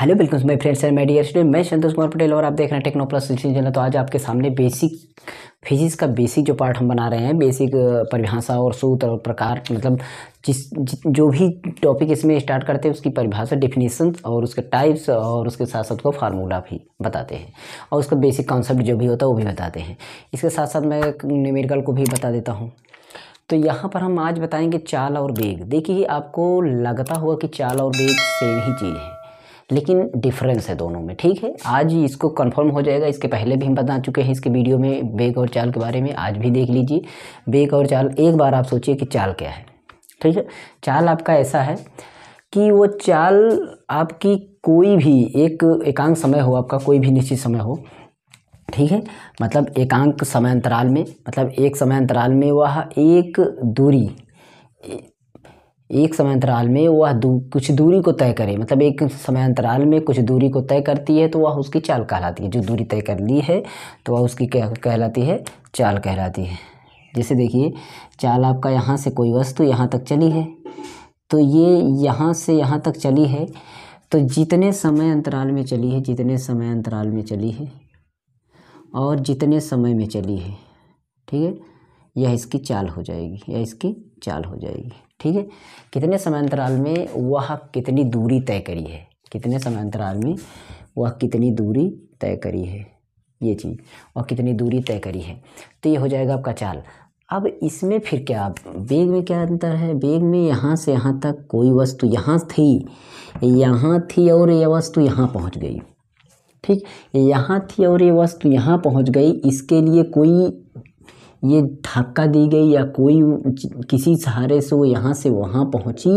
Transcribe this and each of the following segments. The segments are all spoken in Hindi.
हेलो बिल्कुल my friends and my dear student मैं संतोष कुमार पटेल और आप देख रहे हैं टेक्नो प्लस चैनल तो आज आपके सामने बेसिक फिजिक्स का बेसिक जो पार्ट हम बना रहे हैं बेसिक परिभाषा और सूत्र और प्रकार मतलब जिस जो भी टॉपिक इसमें स्टार्ट करते हैं उसकी परिभाषा डिफिनेशन और उसके टाइप्स और उसके साथ साथ को फार्मूला भी बताते हैं और उसका बेसिक कॉन्सेप्ट जो भी होता है वो भी बताते हैं इसके साथ साथ मैं न्यूमेरिकल को भी बता देता हूँ तो यहाँ पर हम आज बताएँगे चाल और बेग देखिए आपको लगता हुआ कि चाल और बेग सेम ही चीज़ है लेकिन डिफरेंस है दोनों में ठीक है आज इसको कंफर्म हो जाएगा इसके पहले भी हम बता चुके हैं इसके वीडियो में बेग और चाल के बारे में आज भी देख लीजिए बेग और चाल एक बार आप सोचिए कि चाल क्या है ठीक है चाल आपका ऐसा है कि वो चाल आपकी कोई भी एक एकांक समय हो आपका कोई भी निश्चित समय हो ठीक है मतलब एकांक समय अंतराल में मतलब एक समय अंतराल में वह एक दूरी एक समय अंतराल में वह दू, कुछ दूरी को तय करे मतलब एक समय अंतराल में कुछ दूरी को तय करती है तो वह उसकी चाल कहलाती है जो दूरी तय कर ली है तो वह उसकी क्या कहलाती है चाल कहलाती है जैसे देखिए चाल आपका यहाँ से कोई वस्तु यहाँ तक चली है तो ये यहाँ से यहाँ तक चली है तो जितने समय अंतराल में चली है जितने समय अंतराल में चली है और जितने समय में चली है ठीक है यह इसकी चाल हो जाएगी यह इसकी चाल हो जाएगी ठीक है कितने समय अंतराल में वह कितनी दूरी तय करी है कितने समय अंतराल में वह कितनी दूरी तय करी है ये चीज़ और कितनी दूरी तय करी है तो ये हो जाएगा आपका चाल अब इसमें फिर क्या बेग में क्या अंतर है बेग में यहाँ से यहाँ तक कोई वस्तु यहाँ थी यहाँ थी और यह वस्तु यहाँ पहुँच गई ठीक यहाँ थी और ये वस्तु यहाँ पहुँच गई इसके लिए कोई ये धक्का दी गई या कोई किसी सहारे से वो यहाँ से वहाँ पहुँची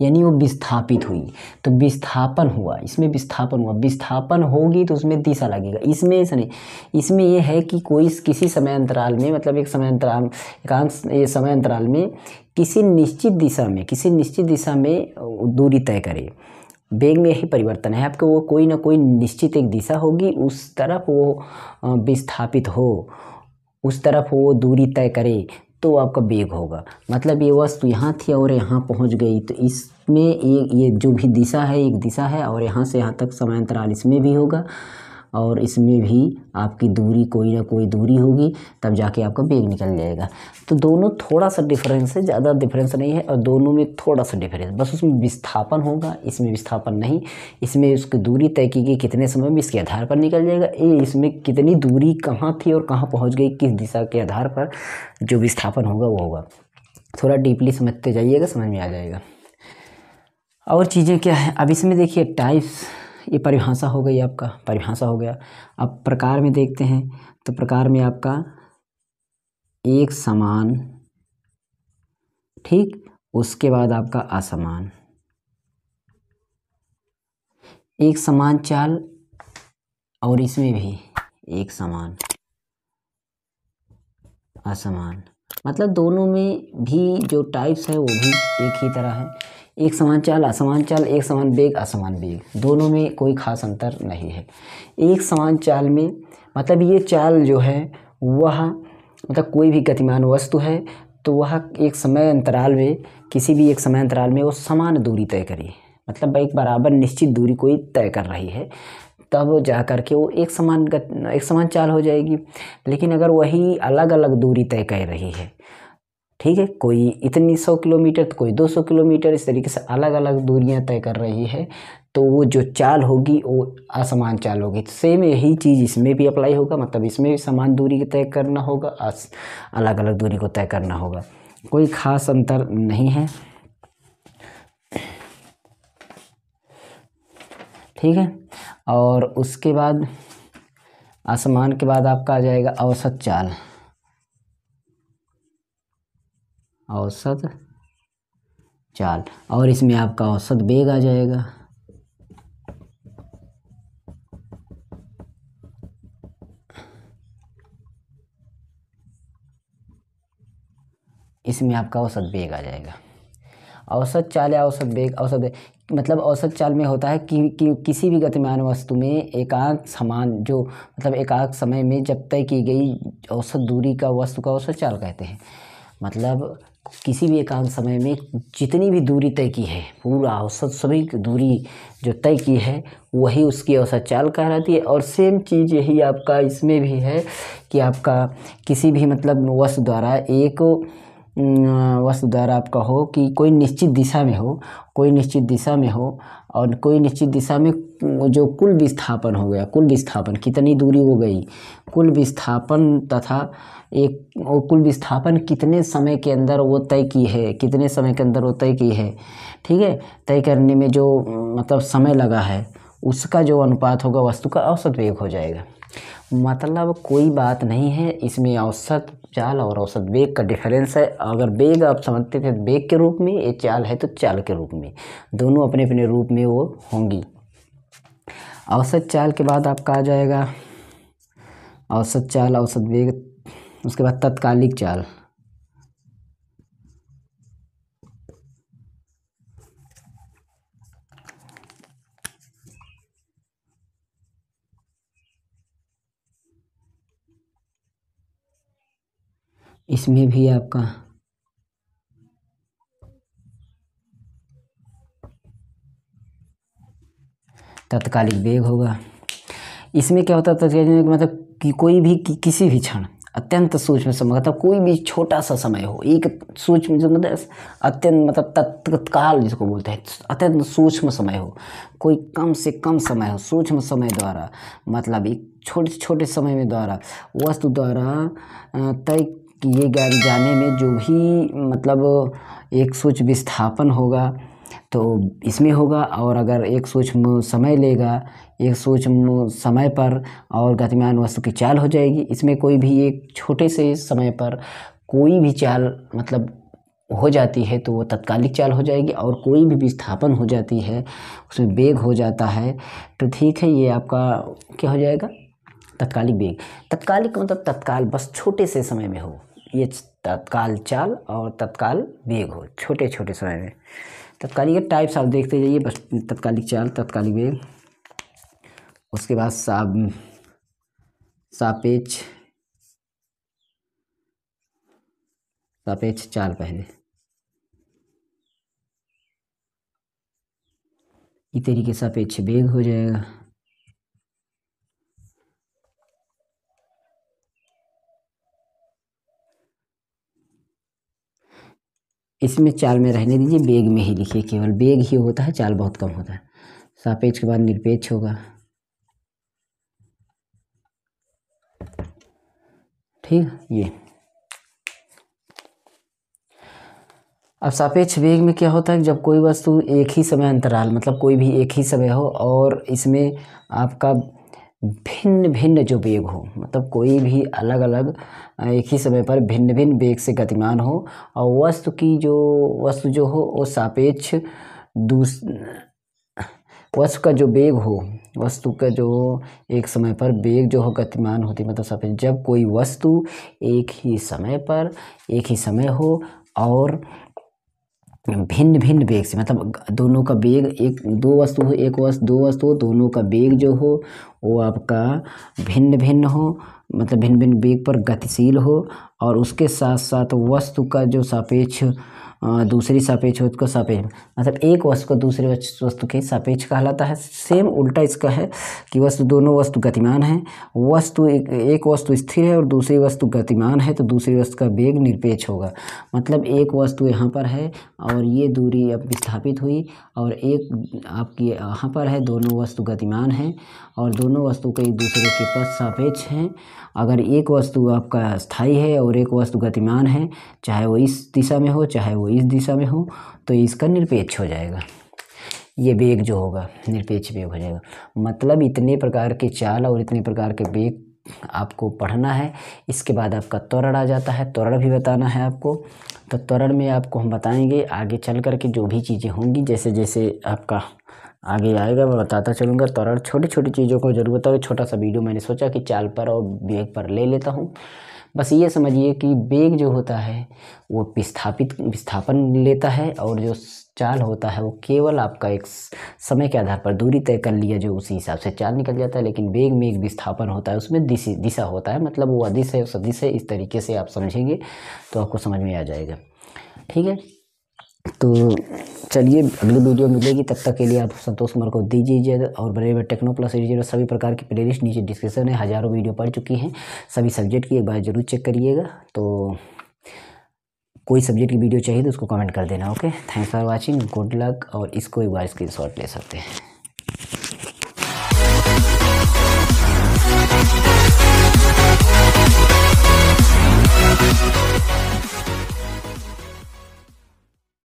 यानी वो विस्थापित हुई तो विस्थापन हुआ इसमें विस्थापन हुआ विस्थापन होगी तो उसमें दिशा लगेगा इसमें ऐसा नहीं इसमें यह है कि कोई किसी समय अंतराल में मतलब एक समय अंतराल एकांश समय अंतराल में किसी निश्चित दिशा में किसी निश्चित दिशा में दूरी तय करे वेग में यही परिवर्तन है आपको वो कोई ना कोई निश्चित एक दिशा होगी उस तरफ वो विस्थापित हो उस तरफ वो दूरी तय करे तो आपका बेग होगा मतलब ये वस्तु यहाँ थी और यहाँ पहुँच गई तो इसमें ये ये जो भी दिशा है एक दिशा है और यहाँ से यहाँ तक अंतराल इसमें भी होगा और इसमें भी आपकी दूरी कोई ना कोई दूरी होगी तब जाके आपका बैग निकल जाएगा तो दोनों थोड़ा सा डिफरेंस है ज़्यादा डिफरेंस नहीं है और दोनों में थोड़ा सा डिफरेंस बस उसमें विस्थापन होगा इसमें विस्थापन नहीं इसमें उसकी दूरी तय की गई कितने समय में इसके आधार पर निकल जाएगा ए इसमें कितनी दूरी कहाँ थी और कहाँ पहुँच गई किस दिशा के आधार पर जो विस्थापन होगा वो होगा थोड़ा डीपली समझते जाइएगा समझ में आ जाएगा और चीज़ें क्या है अब इसमें देखिए टाइप्स ये परिभाषा हो गई आपका परिभाषा हो गया अब प्रकार में देखते हैं तो प्रकार में आपका एक समान ठीक उसके बाद आपका असमान एक समान चाल और इसमें भी एक समान असमान मतलब दोनों में भी जो टाइप्स है वो भी एक ही तरह है एक समान चाल असमान चाल एक समान वेग असमान वेग दोनों में कोई खास अंतर नहीं है एक समान चाल में मतलब ये चाल जो है वह मतलब कोई भी गतिमान वस्तु है तो वह एक समय अंतराल में किसी भी एक समय अंतराल में वो समान दूरी तय करी मतलब एक बराबर निश्चित दूरी कोई तय कर रही है तब जा कर के वो एक समान गत एक समान चाल हो जाएगी लेकिन अगर वही अलग अलग दूरी तय कर रही है ठीक है कोई इतनी सौ किलोमीटर तो कोई दो सौ किलोमीटर इस तरीके से अलग अलग दूरियां तय कर रही है तो वो जो चाल होगी वो असमान चाल होगी तो सेम यही चीज़ इसमें भी अप्लाई होगा मतलब इसमें भी समान दूरी तय करना होगा अलग अलग दूरी को तय करना होगा कोई खास अंतर नहीं है ठीक है और उसके बाद आसमान के बाद आपका आ जाएगा औसत चाल औसत चाल और इसमें आपका औसत बेग आ जाएगा इसमें आपका औसत बेग आ जाएगा औसत चाल या औसत बेग औसत मतलब औसत चाल में होता है कि, कि किसी भी गतिमान वस्तु में एकांक समान जो मतलब एकांक समय में जब तय की गई औसत दूरी का वस्तु का औसत चाल कहते हैं मतलब किसी भी एकांत समय में जितनी भी दूरी तय की है पूरा औसत सभी दूरी जो तय की है वही उसकी औसत चाल कहलाती है और सेम चीज़ यही आपका इसमें भी है कि आपका किसी भी मतलब वश द्वारा एक द्वारा आपका हो कि कोई निश्चित दिशा में हो कोई निश्चित दिशा में हो और कोई निश्चित दिशा में जो कुल विस्थापन हो गया कुल विस्थापन कितनी दूरी हो गई कुल विस्थापन तथा एक वो कुल विस्थापन कितने समय के अंदर वो तय की है कितने समय के अंदर वो तय की है ठीक है तय करने में जो मतलब समय लगा है उसका जो अनुपात होगा वस्तु का औसत वेग हो जाएगा मतलब कोई बात नहीं है इसमें औसत चाल और औसत बेग का डिफरेंस है अगर बेग आप समझते थे बेग के रूप में ये चाल है तो चाल के रूप में दोनों अपने अपने रूप में वो होंगी औसत चाल के बाद आपका आ जाएगा औसत चाल औसत वेग उसके बाद तत्कालिक चाल इसमें भी आपका तत्कालिक वेग होगा इसमें क्या होता है तत्कालिक तो मतलब कि कोई भी कि, किसी भी क्षण अत्यंत सूक्ष्म समय मतलब कोई भी छोटा सा समय हो एक सूक्ष्म मतलब अत्यंत मतलब तत्काल जिसको बोलते हैं अत्यंत सूक्ष्म समय हो कोई कम से कम समय हो सूक्ष्म समय द्वारा मतलब एक छोटे छोटे समय में द्वारा वस्तु द्वारा तय कि ये गैप जाने में जो भी मतलब एक सोच विस्थापन होगा तो इसमें होगा और अगर एक सोच समय लेगा एक सोच समय पर और गतिमान वस्तु की चाल हो जाएगी इसमें कोई भी एक छोटे से समय पर कोई भी चाल मतलब हो जाती है तो वो तत्कालिक चाल हो जाएगी और कोई भी विस्थापन हो जाती है उसमें वेग हो जाता है तो ठीक है ये आपका क्या हो जाएगा तत्कालिक वेग तत्कालिक मतलब तत्काल बस छोटे से समय में हो ये तत्काल चाल और तत्काल वेग हो छोटे छोटे समय में तत्कालिक टाइप्स आप देखते जाइए बस तत्कालिक चाल तत्कालिक वेग उसके बाद साब सापेक्ष सापेक्ष चाल पहले इस तरीके सापेक्ष वेग हो जाएगा इसमें चाल में रहने दीजिए बेग में ही लिखिए केवल बेग ही होता है चाल बहुत कम होता है सापेक्ष के बाद निरपेक्ष होगा ठीक ये अब सापेक्ष वेग में क्या होता है जब कोई वस्तु एक ही समय अंतराल मतलब कोई भी एक ही समय हो और इसमें आपका भिन्न भिन्न जो वेग हो मतलब कोई भी अलग अलग एक ही समय पर भिन्न भिन्न वेग से गतिमान हो और वस्तु की जो वस्तु जो हो वो सापेक्ष दूस वस्तु का जो वेग हो वस्तु का जो एक समय पर वेग जो हो गतिमान होती मतलब सापेक्ष जब कोई वस्तु एक ही समय पर एक ही समय हो और भिन्न भिन्न वेग से मतलब दोनों का वेग एक दो वस्तु हो एक वस्तु दो वस्तु हो दोनों का वेग जो हो वो आपका भिन्न भिन्न हो मतलब भिन्न भिन्न वेग पर गतिशील हो और उसके साथ साथ वस्तु का जो सापेक्ष दूसरी सापेक्ष वस्तु का सापेक्ष मतलब एक वस्तु को दूसरे वस्तु के सापेक्ष कहलाता है सेम उल्टा इसका है कि वस्तु दोनों वस्तु गतिमान है वस्तु एक, एक वस्तु स्थिर है और दूसरी वस्तु गतिमान है तो दूसरी वस्तु का वेग निरपेक्ष होगा मतलब एक वस्तु यहाँ पर है और ये दूरी अब विस्थापित हुई और एक आपकी यहाँ पर है दोनों वस्तु गतिमान है और दोनों वस्तु के एक दूसरे के पास सापेक्ष हैं अगर एक वस्तु आपका स्थायी है और एक वस्तु गतिमान है चाहे वो इस दिशा में हो चाहे वो इस दिशा में हो तो इसका निरपेक्ष हो जाएगा ये वेग जो होगा निरपेक्ष वेग हो जाएगा मतलब इतने प्रकार के चाल और इतने प्रकार के वेग आपको पढ़ना है इसके बाद आपका त्वरण आ जाता है त्वरण भी बताना है आपको तो त्वरण में आपको हम बताएंगे आगे चल कर के जो भी चीज़ें होंगी जैसे जैसे आपका आगे आएगा मैं बताता चलूँगा त्वरण छोटी छोटी चीज़ों को जरूर बताओ छोटा सा वीडियो मैंने सोचा कि चाल पर और वेग पर ले लेता हूँ बस ये समझिए कि बेग जो होता है वो विस्थापित विस्थापन लेता है और जो चाल होता है वो केवल आपका एक समय के आधार पर दूरी तय कर लिया जो उसी हिसाब से चाल निकल जाता है लेकिन बेग में एक विस्थापन होता है उसमें दिशा दिशा होता है मतलब वो अधिस है उस सदिश है इस तरीके से आप समझेंगे तो आपको समझ में आ जाएगा ठीक है तो चलिए अगली वीडियो मिलेगी तब तक के लिए आप संतोष कुमार को दीजिए और बड़े बड़े टेक्नो प्लस एडिटर सभी प्रकार की प्लेलिस्ट नीचे डिस्क्रिप्शन है हज़ारों वीडियो पढ़ चुकी हैं सभी सब्जेक्ट की एक बार ज़रूर चेक करिएगा तो कोई सब्जेक्ट की वीडियो चाहिए तो उसको कमेंट कर देना okay thanks for watching good luck और इसको एक बार स्क्रीन शॉट ले सकते हैं We'll be right back.